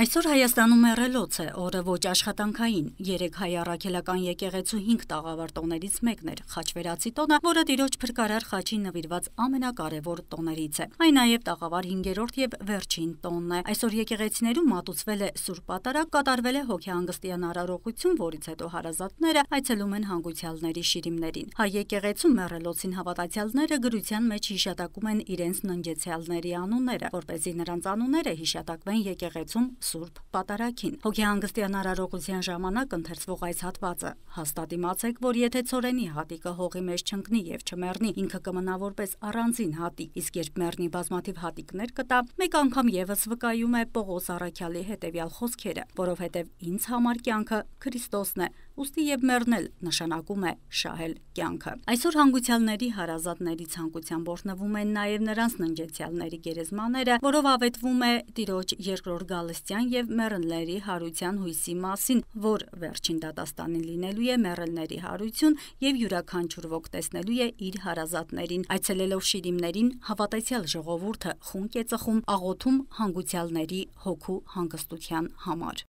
Այսօր Հայաստանում մեռելոց է, օրը ոչ աշխատանքային, երեք հայ առաքելական եկեղեցու 5 տաղավար տոներից մեկն էր Խաչվերացի տոնը, որը Տիրոջ Փրկարար Խաչին նվիրված ամենակարևոր տոներից է։ Այն նաև տաղավար 5-րդ եւ վերջին տոնն է։ Այսօր եկեղեցիներում մատուցվել է Սուրբ Պատարագ, կատարվել է հոգեհանգստյան արարողություն, որից հետո հարազատները այցելում են հանգուցյալների շիրիմներին։ Հայ եկեղեցու մեռելոցին հավատացյալները գրության մեջ հիշատակում են իրենց ննջեցյալների անունները, որ เป զի նրանց անունները հիշատակվեն եկեղեցում Սուրբ Պատարագին։ Հոգեհանգստյան արարողության ժամանակ ընթերցվող այս հատվածը հաստատիմացեք, որ եթե ցորենի հատիկը հողի մեջ չընկնի եւ չմեռնի, ինքը կմնա որպես առանձին հատիկ, իսկ երբ մեռնի բազմաթիվ հատիկներ կտա, մեկ անգամ եւս վկայում է Պողոս Արաքյալի հետեւյալ խոսքերը, որովհետեւ ինձ համար կյանքը Քրիստոսն է, ուստի եւ մեռնել նշանակում է շահել կյանքը։ Այսօր հանգուցյալների հարազատների ցանկությամբ օրտնվում են նաեւ նրանց ննջեցյալների գերեզմաները, որով ավետվում է Տիրոջ երկրորդ գալստյան եւ մեռնների հարության հույսի մասին, որ վերջին դատաստանին լինելու է մեռնների հարություն եւ յուրաքանչյուր ոգ տեսնելու է իր հարազատներին։ Այցելելով շիրիմներին հավատացյալ ժողովուրդը խունկ է ծխում աղոթում հանգուցյալների հոգու հանգստության համար։